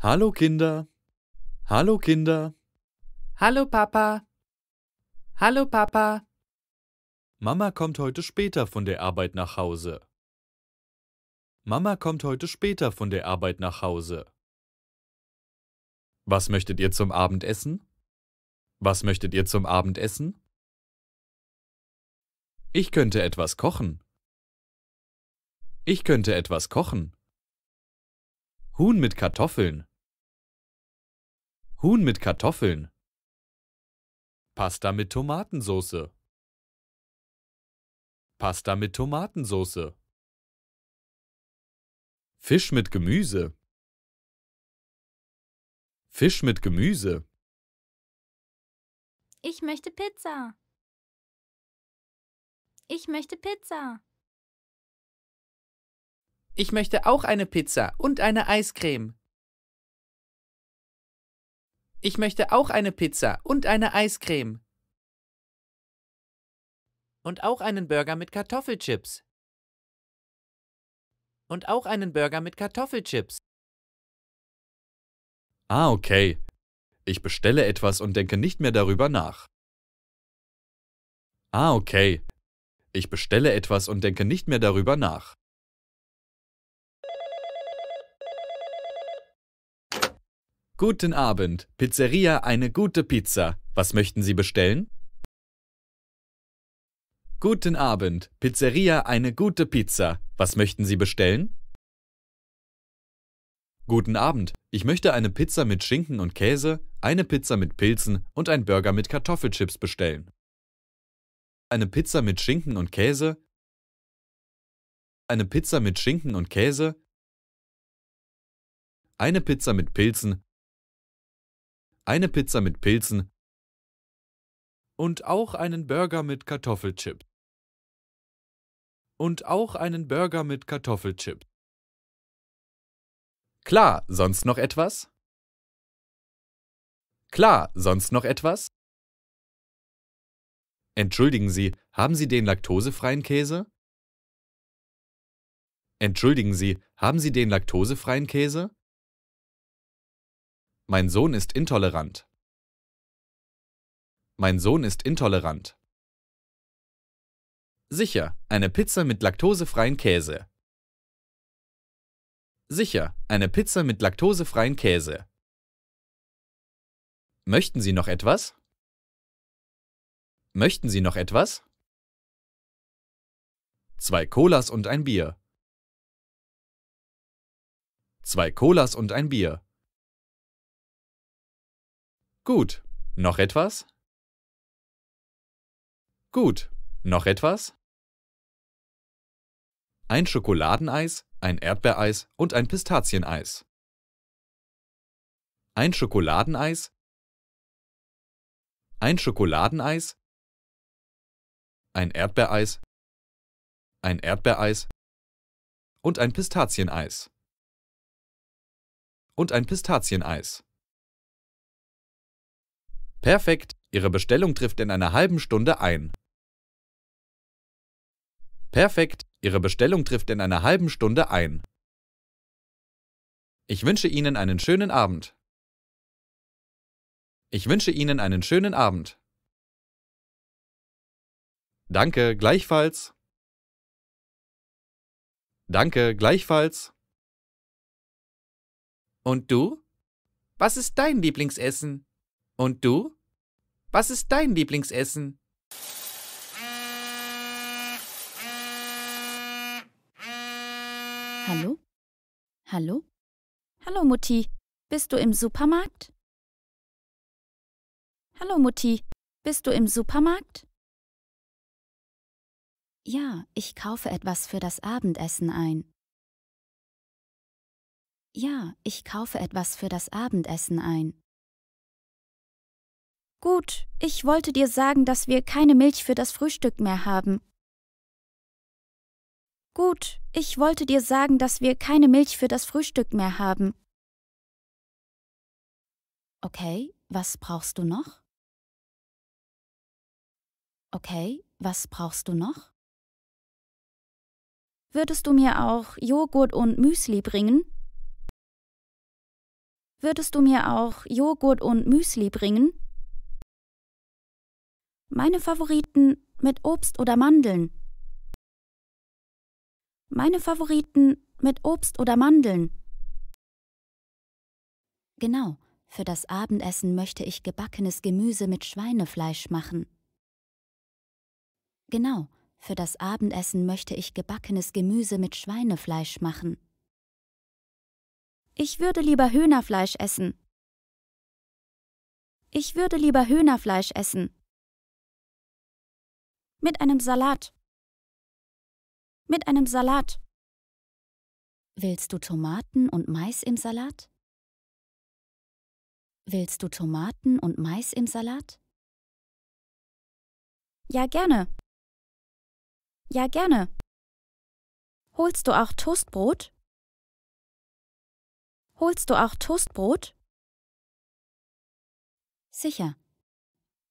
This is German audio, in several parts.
Hallo Kinder. Hallo Kinder. Hallo Papa. Hallo Papa. Mama kommt heute später von der Arbeit nach Hause. Mama kommt heute später von der Arbeit nach Hause. Was möchtet ihr zum Abendessen? Was möchtet ihr zum Abendessen? Ich könnte etwas kochen. Ich könnte etwas kochen. Huhn mit Kartoffeln. Huhn mit Kartoffeln. Pasta mit Tomatensoße. Pasta mit Tomatensoße. Fisch mit Gemüse. Fisch mit Gemüse. Ich möchte Pizza. Ich möchte Pizza. Ich möchte auch eine Pizza und eine Eiscreme. Ich möchte auch eine Pizza und eine Eiscreme. Und auch einen Burger mit Kartoffelchips. Und auch einen Burger mit Kartoffelchips. Ah, okay. Ich bestelle etwas und denke nicht mehr darüber nach. Ah, okay. Ich bestelle etwas und denke nicht mehr darüber nach. Guten Abend, Pizzeria eine gute Pizza. Was möchten Sie bestellen? Guten Abend, Pizzeria eine gute Pizza. Was möchten Sie bestellen? Guten Abend, ich möchte eine Pizza mit Schinken und Käse, eine Pizza mit Pilzen und ein Burger mit Kartoffelchips bestellen. Eine Pizza mit Schinken und Käse, eine Pizza mit Schinken und Käse, eine Pizza mit Pilzen eine Pizza mit Pilzen und auch einen Burger mit Kartoffelchips. Und auch einen Burger mit Kartoffelchips. Klar, sonst noch etwas? Klar, sonst noch etwas? Entschuldigen Sie, haben Sie den laktosefreien Käse? Entschuldigen Sie, haben Sie den laktosefreien Käse? Mein Sohn ist intolerant. Mein Sohn ist intolerant. Sicher, eine Pizza mit laktosefreien Käse. Sicher, eine Pizza mit laktosefreien Käse. Möchten Sie noch etwas? Möchten Sie noch etwas? Zwei Colas und ein Bier. Zwei Colas und ein Bier. Gut. Noch etwas? Gut. Noch etwas? Ein Schokoladeneis, ein Erdbeereis und ein Pistazieneis. Ein Schokoladeneis. Ein Schokoladeneis. Ein Erdbeereis. Ein Erdbeereis. Und ein Pistazieneis. Und ein Pistazieneis. Perfekt, Ihre Bestellung trifft in einer halben Stunde ein. Perfekt, Ihre Bestellung trifft in einer halben Stunde ein. Ich wünsche Ihnen einen schönen Abend. Ich wünsche Ihnen einen schönen Abend. Danke, gleichfalls. Danke, gleichfalls. Und du? Was ist dein Lieblingsessen? Und du? Was ist dein Lieblingsessen? Hallo? Hallo? Hallo Mutti, bist du im Supermarkt? Hallo Mutti, bist du im Supermarkt? Ja, ich kaufe etwas für das Abendessen ein. Ja, ich kaufe etwas für das Abendessen ein. Gut, ich wollte dir sagen, dass wir keine Milch für das Frühstück mehr haben. Gut, ich wollte dir sagen, dass wir keine Milch für das Frühstück mehr haben. Okay, was brauchst du noch? Okay, was brauchst du noch? Würdest du mir auch Joghurt und Müsli bringen? Würdest du mir auch Joghurt und Müsli bringen? Meine Favoriten mit Obst oder Mandeln. Meine Favoriten mit Obst oder Mandeln. Genau, für das Abendessen möchte ich gebackenes Gemüse mit Schweinefleisch machen. Genau, für das Abendessen möchte ich gebackenes Gemüse mit Schweinefleisch machen. Ich würde lieber Hühnerfleisch essen. Ich würde lieber Hühnerfleisch essen. Mit einem Salat. Mit einem Salat. Willst du Tomaten und Mais im Salat? Willst du Tomaten und Mais im Salat? Ja, gerne. Ja, gerne. Holst du auch Toastbrot? Holst du auch Toastbrot? Sicher.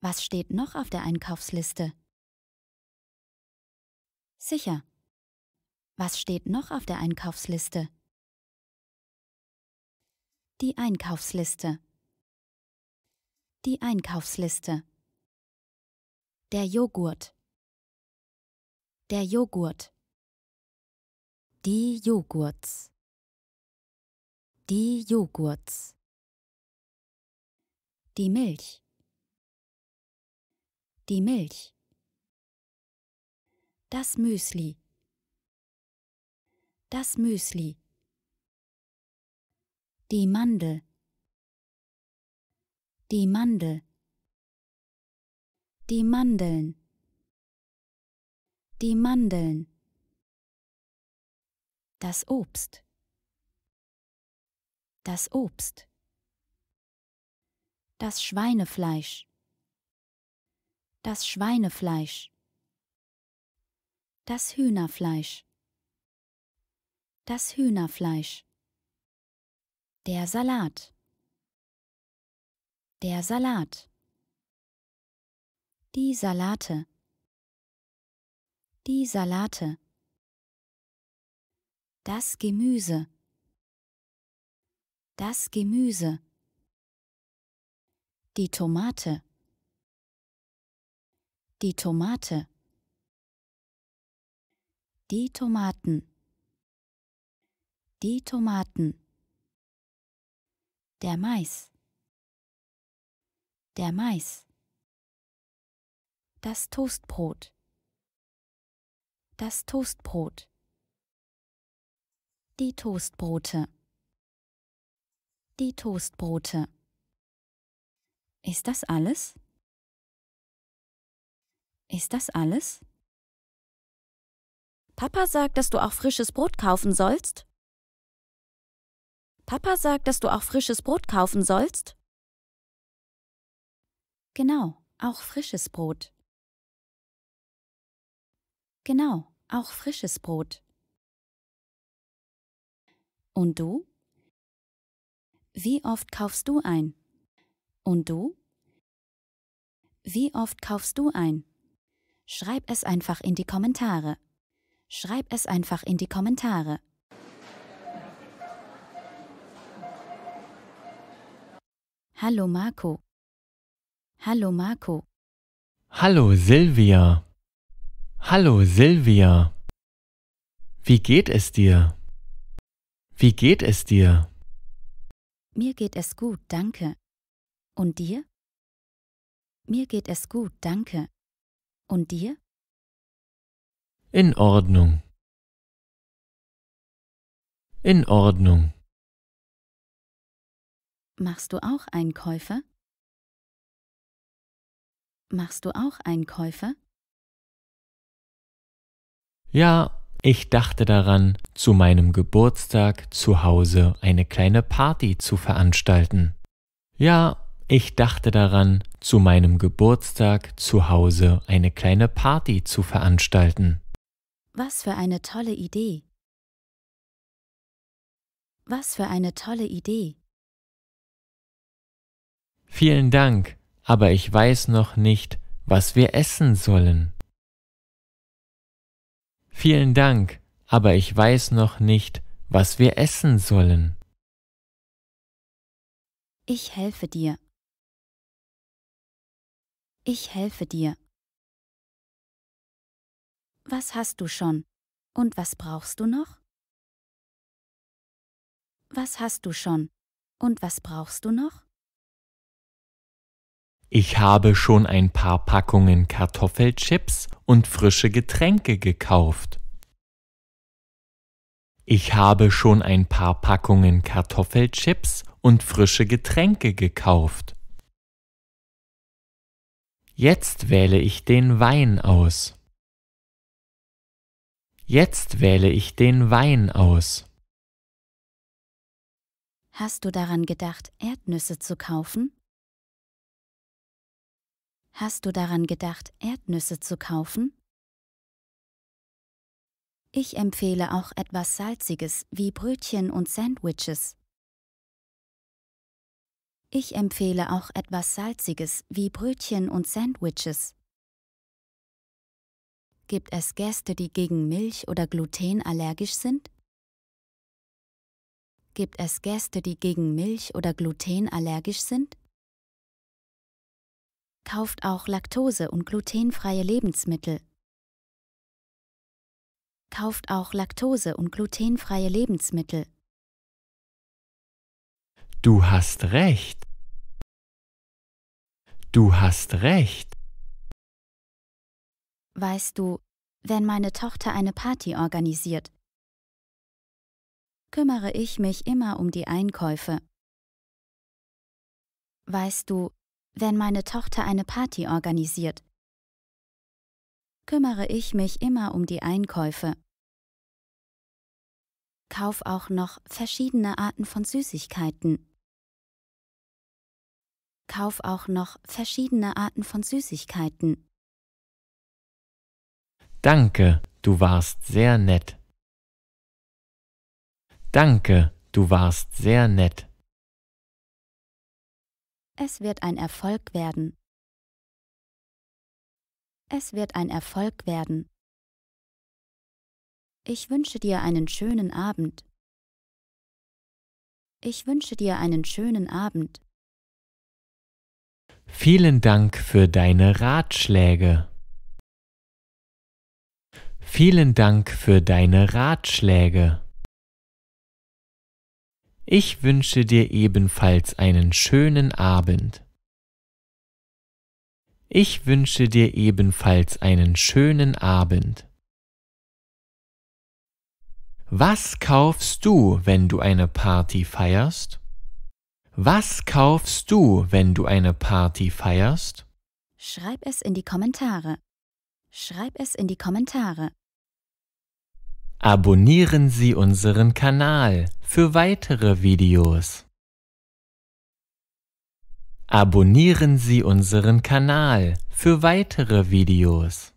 Was steht noch auf der Einkaufsliste? Sicher. Was steht noch auf der Einkaufsliste? Die Einkaufsliste. Die Einkaufsliste. Der Joghurt. Der Joghurt. Die Joghurts. Die Joghurts. Die Milch. Die Milch. Das Müsli. Das Müsli. Die Mandel. Die Mandel. Die Mandeln. Die Mandeln. Das Obst. Das Obst. Das Schweinefleisch. Das Schweinefleisch. Das Hühnerfleisch. Das Hühnerfleisch. Der Salat. Der Salat. Die Salate. Die Salate. Das Gemüse. Das Gemüse. Die Tomate. Die Tomate. Die Tomaten. Die Tomaten. Der Mais. Der Mais. Das Toastbrot. Das Toastbrot. Die Toastbrote. Die Toastbrote. Ist das alles? Ist das alles? Papa sagt, dass du auch frisches Brot kaufen sollst. Papa sagt, dass du auch frisches Brot kaufen sollst. Genau, auch frisches Brot. Genau, auch frisches Brot. Und du? Wie oft kaufst du ein? Und du? Wie oft kaufst du ein? Schreib es einfach in die Kommentare. Schreib es einfach in die Kommentare. Hallo Marco. Hallo Marco. Hallo Silvia. Hallo Silvia. Wie geht es dir? Wie geht es dir? Mir geht es gut, danke. Und dir? Mir geht es gut, danke. Und dir? In Ordnung. In Ordnung. Machst du auch Einkäufe? Machst du auch Einkäufe? Ja, ich dachte daran, zu meinem Geburtstag zu Hause eine kleine Party zu veranstalten. Ja, ich dachte daran, zu meinem Geburtstag zu Hause eine kleine Party zu veranstalten. Was für eine tolle Idee. Was für eine tolle Idee. Vielen Dank, aber ich weiß noch nicht, was wir essen sollen. Vielen Dank, aber ich weiß noch nicht, was wir essen sollen. Ich helfe dir. Ich helfe dir. Was hast du schon? Und was brauchst du noch? Was hast du schon? Und was brauchst du noch? Ich habe schon ein paar Packungen Kartoffelchips und frische Getränke gekauft. Ich habe schon ein paar Packungen Kartoffelchips und frische Getränke gekauft. Jetzt wähle ich den Wein aus. Jetzt wähle ich den Wein aus. Hast du daran gedacht, Erdnüsse zu kaufen? Hast du daran gedacht, Erdnüsse zu kaufen? Ich empfehle auch etwas Salziges wie Brötchen und Sandwiches. Ich empfehle auch etwas Salziges wie Brötchen und Sandwiches gibt es Gäste, die gegen Milch oder Gluten allergisch sind? Gibt es Gäste, die gegen Milch oder Gluten allergisch sind? Kauft auch Laktose- und glutenfreie Lebensmittel. Kauft auch Laktose- und glutenfreie Lebensmittel. Du hast recht. Du hast recht. Weißt du, wenn meine Tochter eine Party organisiert, kümmere ich mich immer um die Einkäufe. Weißt du, wenn meine Tochter eine Party organisiert, kümmere ich mich immer um die Einkäufe. Kauf auch noch verschiedene Arten von Süßigkeiten. Kauf auch noch verschiedene Arten von Süßigkeiten. Danke, du warst sehr nett. Danke, du warst sehr nett. Es wird ein Erfolg werden. Es wird ein Erfolg werden. Ich wünsche dir einen schönen Abend. Ich wünsche dir einen schönen Abend. Vielen Dank für deine Ratschläge. Vielen Dank für deine Ratschläge. Ich wünsche dir ebenfalls einen schönen Abend. Ich wünsche dir ebenfalls einen schönen Abend. Was kaufst du, wenn du eine Party feierst? Was kaufst du, wenn du eine Party feierst? Schreib es in die Kommentare. Schreib es in die Kommentare. Abonnieren Sie unseren Kanal für weitere Videos. Abonnieren Sie unseren Kanal für weitere Videos.